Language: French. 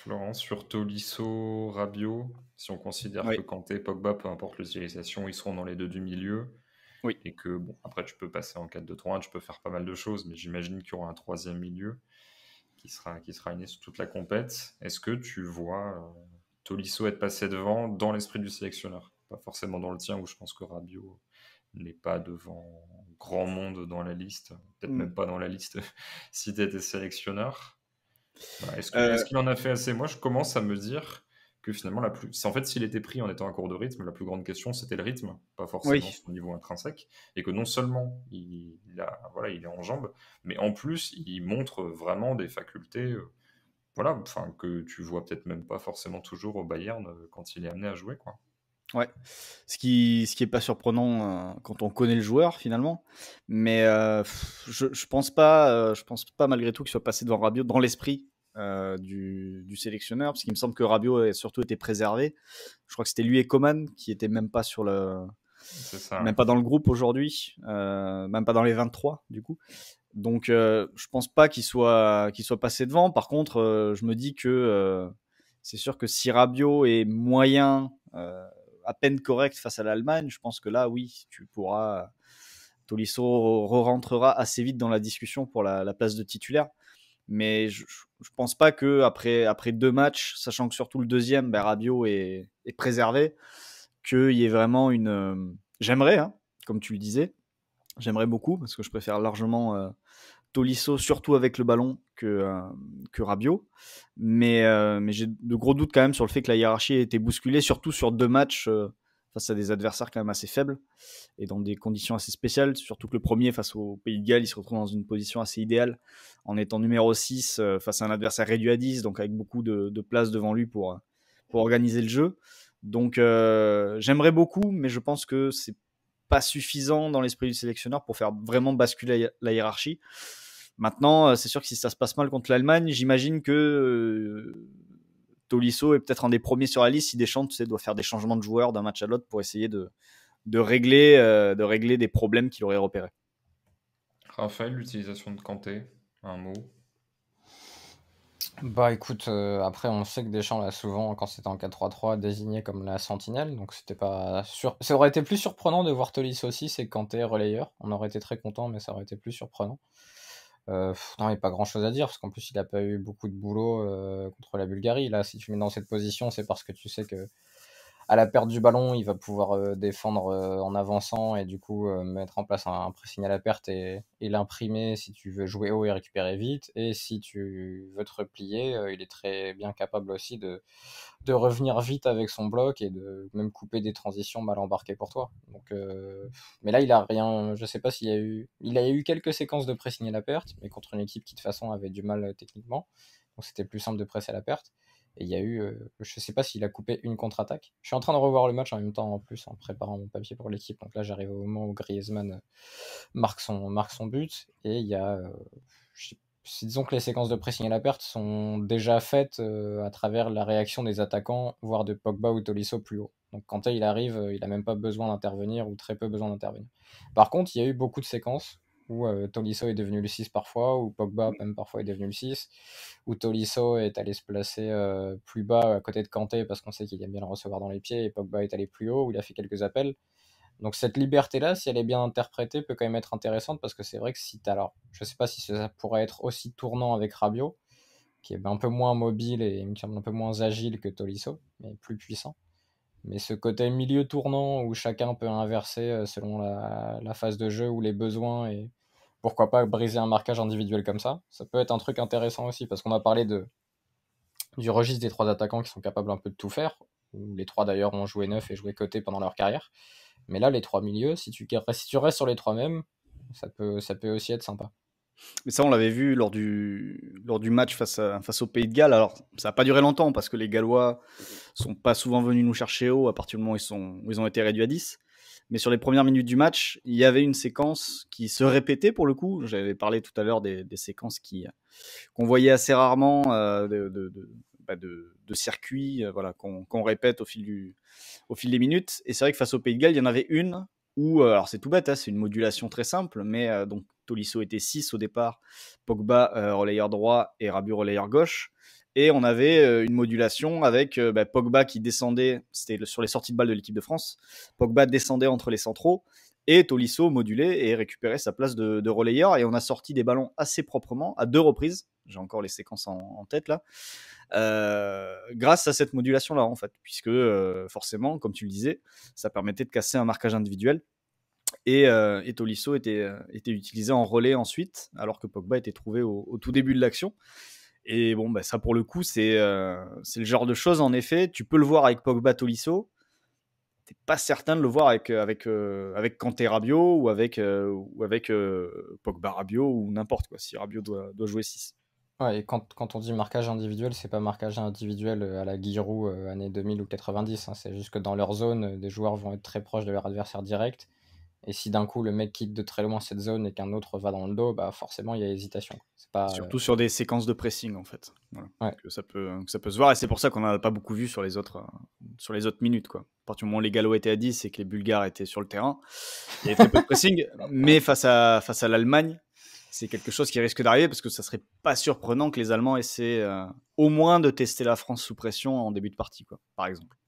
Florence, sur Tolisso, Rabio, si on considère que Kanté, Pogba, peu importe l'utilisation, ils seront dans les deux du milieu. Oui. Et que, bon, après, tu peux passer en 4 2 3 tu peux faire pas mal de choses, mais j'imagine qu'il y aura un troisième milieu qui sera, qui sera inné sur toute la compète. Est-ce que tu vois euh, Tolisso être passé devant dans l'esprit du sélectionneur Pas forcément dans le tien, où je pense que Rabio n'est pas devant grand monde dans la liste, peut-être mm. même pas dans la liste si tu étais sélectionneur. Est-ce euh, qu'il en a fait assez Moi, je commence à me dire que finalement, la plus... en fait, s'il était pris en étant à court de rythme, la plus grande question, c'était le rythme, pas forcément au son niveau intrinsèque, et que non seulement il, a, voilà, il est en jambes, mais en plus, il montre vraiment des facultés euh, voilà, enfin que tu vois peut-être même pas forcément toujours au Bayern euh, quand il est amené à jouer. quoi. Ouais, ce qui ce qui est pas surprenant euh, quand on connaît le joueur finalement, mais euh, je, je pense pas euh, je pense pas malgré tout qu'il soit passé devant Rabiot dans l'esprit du, du, sélectionneur parce qu'il me semble que Rabiot a surtout été préservé. Je crois que c'était lui et Coman qui étaient même pas sur le même pas dans le groupe aujourd'hui, même pas dans les 23 du coup. Donc je pense pas qu'il soit qu'il soit passé devant. Par contre, je me dis que c'est sûr que si Rabiot est moyen à peine correcte face à l'Allemagne, je pense que là, oui, tu pourras. Tolisso rentrera assez vite dans la discussion pour la, place de titulaire. Mais je, ne pense pas que après, après deux matchs, sachant que surtout le deuxième, ben est, préservé, qu'il y ait vraiment une. Euh, j'aimerais, hein, comme tu le disais, j'aimerais beaucoup parce que je préfère largement euh, Tolisso, surtout avec le ballon, que, euh, que Rabiot. Mais, euh, mais j'ai de gros doutes quand même sur le fait que la hiérarchie ait été bousculée, surtout sur deux matchs euh, face à des adversaires quand même assez faibles et dans des conditions assez spéciales. Surtout que le premier, face au Pays de Galles, il se retrouve dans une position assez idéale en étant numéro 6 face à un adversaire réduit à 10, donc avec beaucoup de, de place devant lui pour, pour organiser le jeu. Donc j'aimerais beaucoup, mais je pense que c'est pas suffisant dans l'esprit du sélectionneur pour faire vraiment basculer la hiérarchie. Maintenant, euh, c'est sûr que si ça se passe mal contre l'Allemagne, j'imagine que euh, Tolisso est peut-être un des premiers sur la liste si Deschamps tu sais, doit faire des changements de joueurs d'un match à l'autre pour essayer de, régler, euh, de régler des problèmes qu'il aurait repérés. Raphaël, l'utilisation de Kanté, un mot Bah écoute, après on sait que Deschamps l'a souvent, quand c'était en 4-3-3, désigné comme la sentinelle, donc c'était pas sûr. Ça aurait été plus surprenant de voir Tolisso aussi, c'est Kanté relayeur, on aurait été très content, mais ça aurait été plus surprenant. Euh, il n'y a pas grand chose à dire, parce qu'en plus, il n'a pas eu beaucoup de boulot euh, contre la Bulgarie. Là, si tu mets dans cette position, c'est parce que tu sais que à la perte du ballon, il va pouvoir euh, défendre euh, en avançant et du coup euh, mettre en place un, un, pressing à la perte et, l'imprimer si tu veux jouer haut et récupérer vite. Et si tu veux te replier, il est très bien capable aussi de, revenir vite avec son bloc et de même couper des transitions mal embarquées pour toi. Donc, mais là, il a rien. Je sais pas s'il y a eu. Il a eu quelques séquences de pressing à la perte, mais contre une équipe qui de toute façon avait du mal techniquement. Donc c'était plus simple de presser à la perte. Et il y a eu, euh, je ne sais pas s'il a coupé une contre-attaque. Je suis en train de revoir le match en même temps en plus, en préparant mon papier pour l'équipe. Donc là, j'arrive au moment où Griezmann euh, marque son, marque son but. Et il y a, euh, disons que les séquences de pressing et la perte sont déjà faites à travers la réaction des attaquants, voire de Pogba ou Tolisso plus haut. Donc quand il arrive, il n'a même pas besoin d'intervenir ou très peu besoin d'intervenir. Par contre, il y a eu beaucoup de séquences où euh, Tolisso est devenu le 6 parfois, ou Pogba même parfois est devenu le 6, Ou Tolisso est allé se placer euh, plus bas à côté de Kanté parce qu'on sait qu'il aime bien le recevoir dans les pieds, et Pogba est allé plus haut, où il a fait quelques appels. Donc cette liberté-là, si elle est bien interprétée, peut quand même être intéressante parce que c'est vrai que si t'as... Alors, je sais pas si ça pourrait être aussi tournant avec Rabiot, qui est un peu moins mobile et un peu moins agile que Tolisso, mais plus puissant. Mais ce côté milieu tournant où chacun peut inverser euh, selon la, la phase de jeu ou les besoins et, pourquoi pas briser un marquage individuel comme ça Ça peut être un truc intéressant aussi, parce qu'on a parlé du registre des trois attaquants qui sont capables un peu de tout faire. les trois d'ailleurs ont joué neuf et joué côté pendant leur carrière. Mais là, les trois milieux, si tu, restes sur les trois mêmes, ça peut, ça peut aussi être sympa. Mais ça, on l'avait vu lors du, lors du match face, face au Pays de Galles. Alors, ça n'a pas duré longtemps parce que les Gallois sont pas souvent venus nous chercher haut à partir du moment ils, sont, où ils ont été réduits à 10. Mais sur les premières minutes du match, il y avait une séquence qui se répétait pour le coup. J'avais parlé tout à l'heure des, séquences qui euh, qu'on voyait assez rarement euh, bah, de, de, circuits, euh, voilà, qu'on répète au fil du au fil des minutes. Et c'est vrai que face au Pays de Galles, il y en avait une où, alors c'est tout bête, hein, c'est une modulation très simple, mais donc Tolisso était 6 au départ, Pogba relayeur droit et Rabu relayeur gauche. Et on avait euh, une modulation avec euh, bah, Pogba qui descendait, c'était sur les sorties de balles de l'équipe de France, Pogba descendait entre les centraux et Tolisso modulait et récupérait sa place de, relayeur. Et on a sorti des ballons assez proprement à deux reprises. J'ai encore les séquences en, tête là. Euh, grâce à cette modulation là en fait, puisque forcément, comme tu le disais, ça permettait de casser un marquage individuel. Et, Tolisso était, utilisé en relais ensuite, alors que Pogba était trouvé au tout début de l'action. Et bon, bah, ça pour le coup, euh, c'est le genre de choses, en effet, tu peux le voir avec Pogba Tolisso, t'es pas certain de le voir avec, euh, avec, euh, avec Kanté Rabiot ou avec, ou avec Pogba Rabiot ou n'importe quoi, si Rabiot doit, doit jouer 6. Ouais, et quand, quand, on dit marquage individuel, c'est pas marquage individuel à la Giroud année 2000 ou 90, hein. c'est juste que dans leur zone, des joueurs vont être très proches de leur adversaire direct et si d'un coup le mec quitte de très loin cette zone et qu'un autre va dans le dos, bah forcément il y a hésitation. Pas, Surtout sur des séquences de pressing en fait. Que ça, peut, ça peut se voir et c'est pour ça qu'on n'a pas beaucoup vu sur les autres, euh, sur les autres minutes. Quoi. À partir du moment où les Gallois étaient à 10 et que les Bulgares étaient sur le terrain, il y avait très peu de pressing. mais face à, face à l'Allemagne, c'est quelque chose qui risque d'arriver parce que ça serait pas surprenant que les Allemands essaient euh, au moins de tester la France sous pression en début de partie, quoi, par exemple.